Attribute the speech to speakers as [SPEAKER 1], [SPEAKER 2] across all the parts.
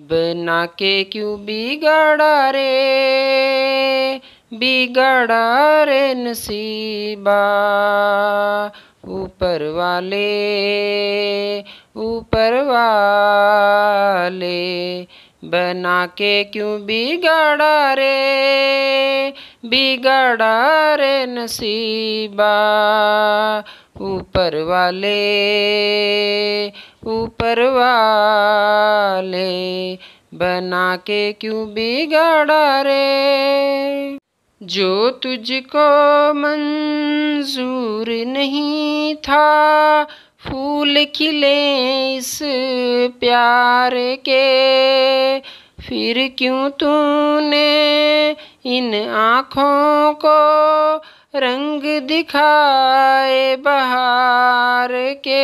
[SPEAKER 1] बना के क्यों बिगड़ा रे बिगड़ा रे नसीबा ऊपर वाले ऊपर वाले बना के क्यों बिगड़ा रे बिगड़ा रे नसीबा ऊपर वाले ऊपर वाले बना के क्यों बिगाड़ा रे जो तुझको मंजूर नहीं था फूल खिले इस प्यार के फिर क्यों तूने इन आँखों को रंग दिखाए बहार के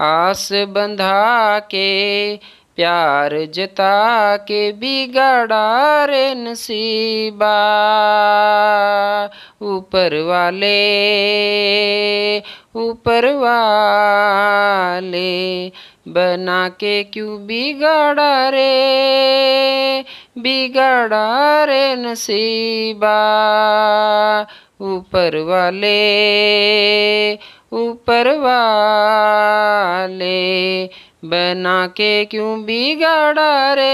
[SPEAKER 1] आस बंधा के प्यार जता के बिगड़ा रे नसीबा ऊपर वाले ऊपर वाले बना के क्यों बिगड़ा रे बिगड़ा रे नसीबा ऊपर वाले ऊपर वाले बना के क्यों बिगाड़ा रे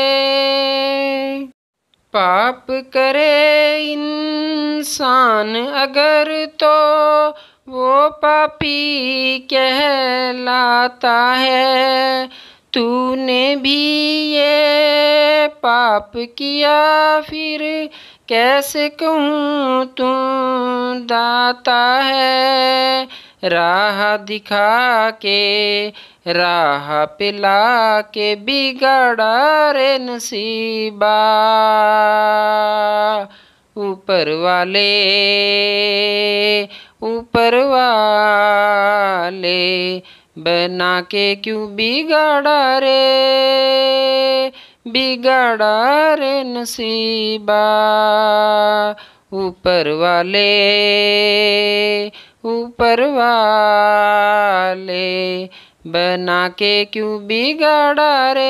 [SPEAKER 1] पाप करे इंसान अगर तो वो पापी कहलाता है तूने भी ये पाप किया फिर कैसे कहूँ तू दाता है राह दिखा के राह पिला के बिगड़ा रे नसीबा ऊपर वाले ऊपर वाले बना के क्यों बिगाड़ा रे बिगड़ा रे नसीबा ऊपर वाले ऊपर वाले बना के क्यों बिगाड़ा रे